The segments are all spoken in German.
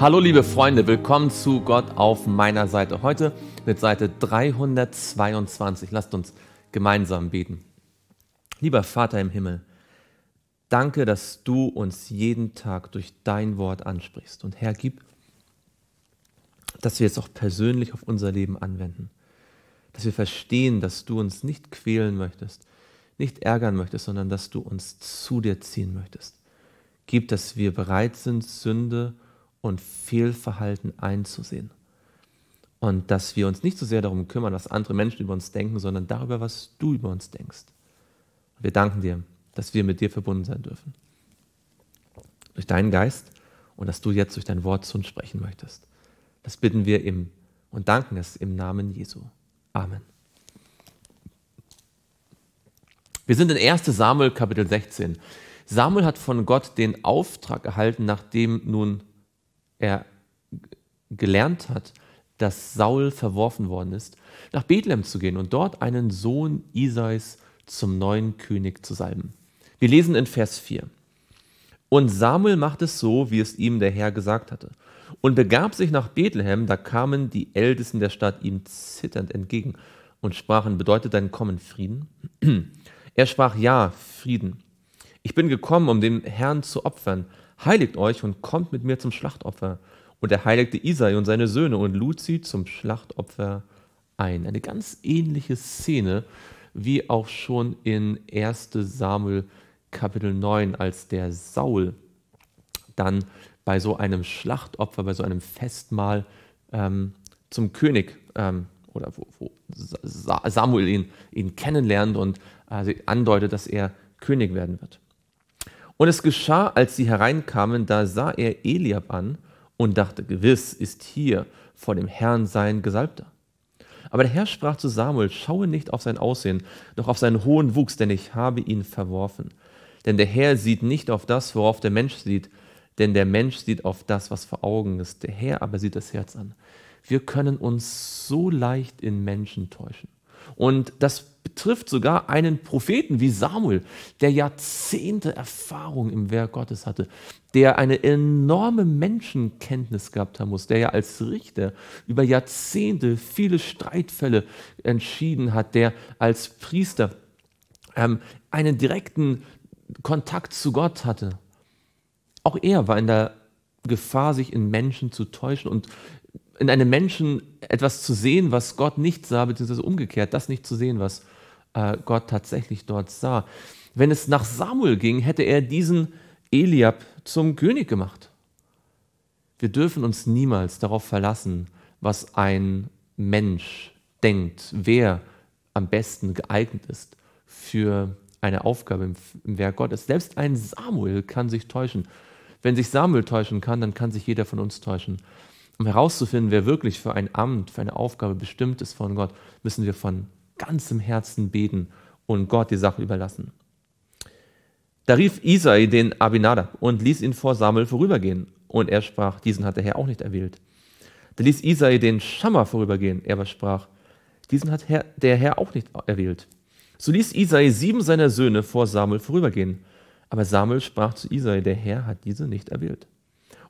Hallo liebe Freunde, willkommen zu Gott auf meiner Seite. Heute mit Seite 322. Lasst uns gemeinsam beten. Lieber Vater im Himmel, danke, dass du uns jeden Tag durch dein Wort ansprichst. Und Herr, gib, dass wir es auch persönlich auf unser Leben anwenden. Dass wir verstehen, dass du uns nicht quälen möchtest, nicht ärgern möchtest, sondern dass du uns zu dir ziehen möchtest. Gib, dass wir bereit sind, Sünde zu und Fehlverhalten einzusehen. Und dass wir uns nicht so sehr darum kümmern, was andere Menschen über uns denken, sondern darüber, was du über uns denkst. Wir danken dir, dass wir mit dir verbunden sein dürfen. Durch deinen Geist und dass du jetzt durch dein Wort zu uns sprechen möchtest. Das bitten wir im und danken es im Namen Jesu. Amen. Wir sind in 1 Samuel Kapitel 16. Samuel hat von Gott den Auftrag erhalten, nachdem nun er gelernt hat, dass Saul verworfen worden ist, nach Bethlehem zu gehen und dort einen Sohn Isais zum neuen König zu salben. Wir lesen in Vers 4. Und Samuel macht es so, wie es ihm der Herr gesagt hatte, und begab sich nach Bethlehem, da kamen die Ältesten der Stadt ihm zitternd entgegen und sprachen, bedeutet dein Kommen Frieden? Er sprach, ja, Frieden. Ich bin gekommen, um dem Herrn zu opfern, heiligt euch und kommt mit mir zum Schlachtopfer. Und er heiligte Isai und seine Söhne und lud sie zum Schlachtopfer ein. Eine ganz ähnliche Szene wie auch schon in 1 Samuel Kapitel 9, als der Saul dann bei so einem Schlachtopfer, bei so einem Festmahl ähm, zum König ähm, oder wo, wo, Samuel ihn, ihn kennenlernt und äh, andeutet, dass er König werden wird. Und es geschah, als sie hereinkamen, da sah er Eliab an und dachte, gewiss ist hier vor dem Herrn sein Gesalbter. Aber der Herr sprach zu Samuel, schaue nicht auf sein Aussehen, noch auf seinen hohen Wuchs, denn ich habe ihn verworfen. Denn der Herr sieht nicht auf das, worauf der Mensch sieht, denn der Mensch sieht auf das, was vor Augen ist, der Herr aber sieht das Herz an. Wir können uns so leicht in Menschen täuschen. Und das betrifft sogar einen Propheten wie Samuel, der Jahrzehnte Erfahrung im Werk Gottes hatte, der eine enorme Menschenkenntnis gehabt haben muss, der ja als Richter über Jahrzehnte viele Streitfälle entschieden hat, der als Priester ähm, einen direkten Kontakt zu Gott hatte. Auch er war in der Gefahr, sich in Menschen zu täuschen und in einem Menschen etwas zu sehen, was Gott nicht sah, beziehungsweise umgekehrt, das nicht zu sehen, was Gott äh, Gott tatsächlich dort sah. Wenn es nach Samuel ging, hätte er diesen Eliab zum König gemacht. Wir dürfen uns niemals darauf verlassen, was ein Mensch denkt, wer am besten geeignet ist für eine Aufgabe im, im Werk Gottes. Selbst ein Samuel kann sich täuschen. Wenn sich Samuel täuschen kann, dann kann sich jeder von uns täuschen. Um herauszufinden, wer wirklich für ein Amt, für eine Aufgabe bestimmt ist von Gott, müssen wir von ganzem Herzen beten und Gott die Sache überlassen. Da rief Isai den Abinadab und ließ ihn vor Samuel vorübergehen. Und er sprach, diesen hat der Herr auch nicht erwählt. Da ließ Isai den Schammer vorübergehen. Er aber sprach, diesen hat der Herr auch nicht erwählt. So ließ Isai sieben seiner Söhne vor Samuel vorübergehen. Aber Samuel sprach zu Isai, der Herr hat diese nicht erwählt.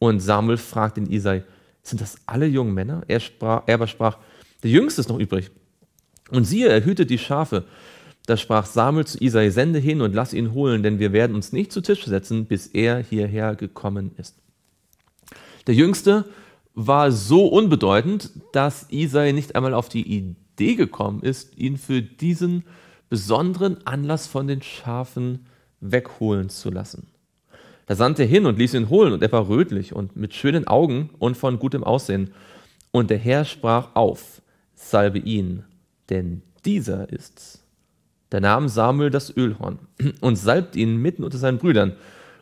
Und Samuel fragte den Isai, sind das alle jungen Männer? Er, sprach, er aber sprach, der Jüngste ist noch übrig. Und siehe, er hütet die Schafe. Da sprach Samuel zu Isai, sende hin und lass ihn holen, denn wir werden uns nicht zu Tisch setzen, bis er hierher gekommen ist. Der Jüngste war so unbedeutend, dass Isai nicht einmal auf die Idee gekommen ist, ihn für diesen besonderen Anlass von den Schafen wegholen zu lassen. Da sandte er hin und ließ ihn holen, und er war rötlich und mit schönen Augen und von gutem Aussehen. Und der Herr sprach auf, salbe ihn, denn dieser ist's, Da nahm Samuel das Ölhorn und salbt ihn mitten unter seinen Brüdern.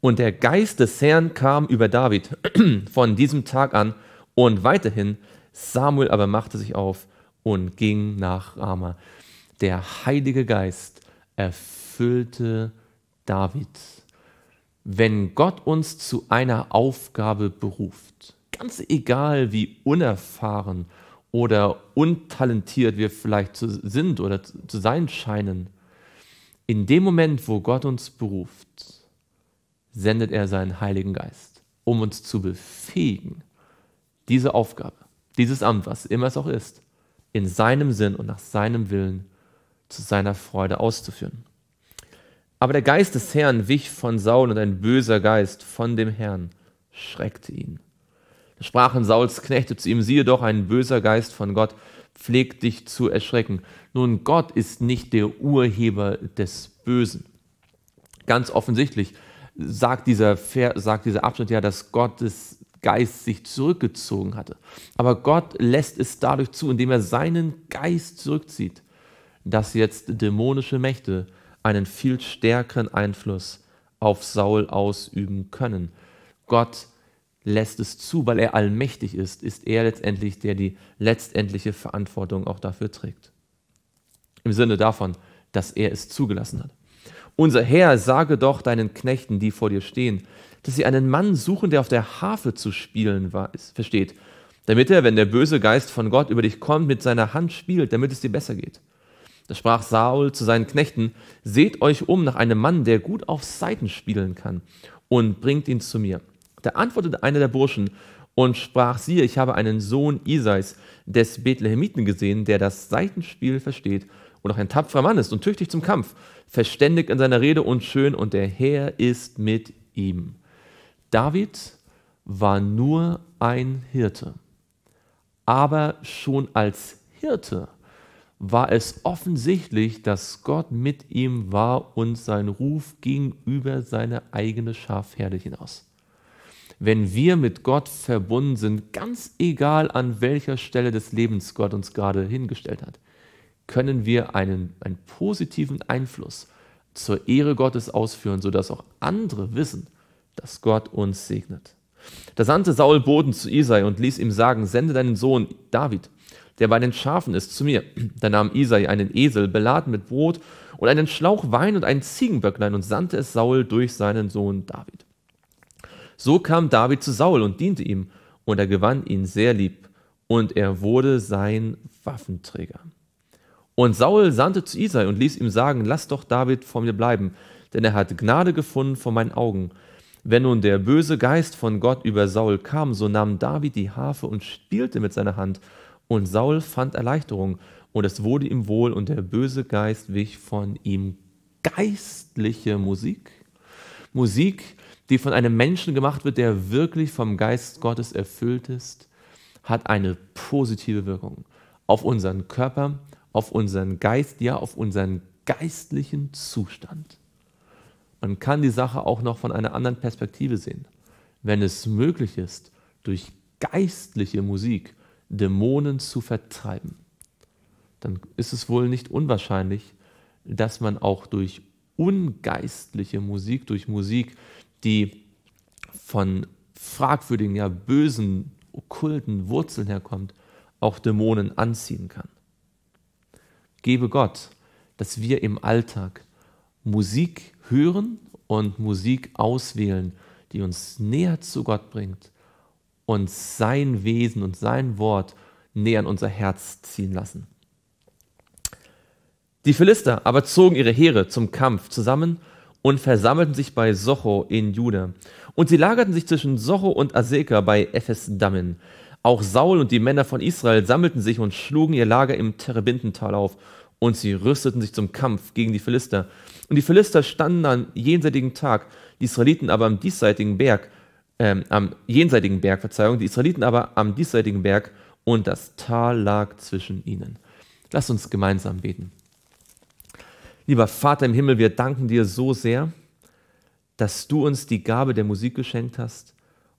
Und der Geist des Herrn kam über David von diesem Tag an und weiterhin. Samuel aber machte sich auf und ging nach Rama. Der Heilige Geist erfüllte David. Wenn Gott uns zu einer Aufgabe beruft, ganz egal wie unerfahren oder untalentiert wir vielleicht sind oder zu sein scheinen, in dem Moment, wo Gott uns beruft, sendet er seinen Heiligen Geist, um uns zu befähigen, diese Aufgabe, dieses Amt, was immer es auch ist, in seinem Sinn und nach seinem Willen zu seiner Freude auszuführen. Aber der Geist des Herrn wich von Saul und ein böser Geist von dem Herrn schreckte ihn sprachen Sauls Knechte zu ihm, siehe doch, ein böser Geist von Gott pflegt dich zu erschrecken. Nun, Gott ist nicht der Urheber des Bösen. Ganz offensichtlich sagt dieser, Ver, sagt dieser Abschnitt ja, dass Gottes Geist sich zurückgezogen hatte. Aber Gott lässt es dadurch zu, indem er seinen Geist zurückzieht, dass jetzt dämonische Mächte einen viel stärkeren Einfluss auf Saul ausüben können. Gott lässt es zu, weil er allmächtig ist, ist er letztendlich, der die letztendliche Verantwortung auch dafür trägt. Im Sinne davon, dass er es zugelassen hat. Unser Herr, sage doch deinen Knechten, die vor dir stehen, dass sie einen Mann suchen, der auf der Harfe zu spielen weiß, versteht, damit er, wenn der böse Geist von Gott über dich kommt, mit seiner Hand spielt, damit es dir besser geht. Da sprach Saul zu seinen Knechten, seht euch um nach einem Mann, der gut auf Seiten spielen kann, und bringt ihn zu mir. Da antwortete einer der Burschen und sprach, siehe, ich habe einen Sohn Isais des Bethlehemiten gesehen, der das Seitenspiel versteht und auch ein tapferer Mann ist und tüchtig zum Kampf, verständig in seiner Rede und schön, und der Herr ist mit ihm. David war nur ein Hirte, aber schon als Hirte war es offensichtlich, dass Gott mit ihm war und sein Ruf ging über seine eigene Schafherde hinaus wenn wir mit Gott verbunden sind, ganz egal an welcher Stelle des Lebens Gott uns gerade hingestellt hat, können wir einen, einen positiven Einfluss zur Ehre Gottes ausführen, sodass auch andere wissen, dass Gott uns segnet. Da sandte Saul Boden zu Isai und ließ ihm sagen, sende deinen Sohn David, der bei den Schafen ist, zu mir. Da nahm Isai einen Esel, beladen mit Brot und einen Schlauch Wein und ein Ziegenböcklein und sandte es Saul durch seinen Sohn David. So kam David zu Saul und diente ihm, und er gewann ihn sehr lieb, und er wurde sein Waffenträger. Und Saul sandte zu Isai und ließ ihm sagen, lass doch David vor mir bleiben, denn er hat Gnade gefunden vor meinen Augen. Wenn nun der böse Geist von Gott über Saul kam, so nahm David die Harfe und spielte mit seiner Hand, und Saul fand Erleichterung, und es wurde ihm wohl, und der böse Geist wich von ihm. Geistliche Musik. Musik, die von einem Menschen gemacht wird, der wirklich vom Geist Gottes erfüllt ist, hat eine positive Wirkung auf unseren Körper, auf unseren Geist, ja, auf unseren geistlichen Zustand. Man kann die Sache auch noch von einer anderen Perspektive sehen. Wenn es möglich ist, durch geistliche Musik Dämonen zu vertreiben, dann ist es wohl nicht unwahrscheinlich, dass man auch durch ungeistliche Musik, durch Musik, die von fragwürdigen, ja bösen, okkulten Wurzeln herkommt, auch Dämonen anziehen kann. Gebe Gott, dass wir im Alltag Musik hören und Musik auswählen, die uns näher zu Gott bringt und sein Wesen und sein Wort näher an unser Herz ziehen lassen. Die Philister aber zogen ihre Heere zum Kampf zusammen und versammelten sich bei Socho in Juda. Und sie lagerten sich zwischen Socho und Aseka bei Ephes Dammen. Auch Saul und die Männer von Israel sammelten sich und schlugen ihr Lager im Terebintental auf. Und sie rüsteten sich zum Kampf gegen die Philister. Und die Philister standen am jenseitigen Tag, die Israeliten aber am diesseitigen Berg, ähm, am jenseitigen Berg, Verzeihung, die Israeliten aber am diesseitigen Berg und das Tal lag zwischen ihnen. Lasst uns gemeinsam beten. Lieber Vater im Himmel, wir danken dir so sehr, dass du uns die Gabe der Musik geschenkt hast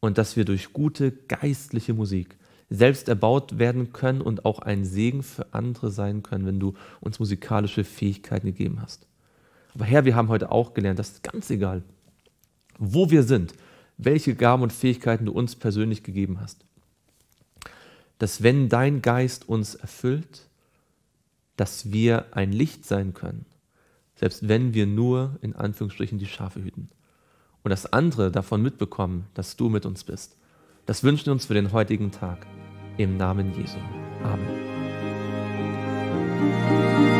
und dass wir durch gute geistliche Musik selbst erbaut werden können und auch ein Segen für andere sein können, wenn du uns musikalische Fähigkeiten gegeben hast. Aber Herr, wir haben heute auch gelernt, dass ganz egal, wo wir sind, welche Gaben und Fähigkeiten du uns persönlich gegeben hast, dass wenn dein Geist uns erfüllt, dass wir ein Licht sein können selbst wenn wir nur in Anführungsstrichen die Schafe hüten. Und dass andere davon mitbekommen, dass du mit uns bist. Das wünschen wir uns für den heutigen Tag. Im Namen Jesu. Amen.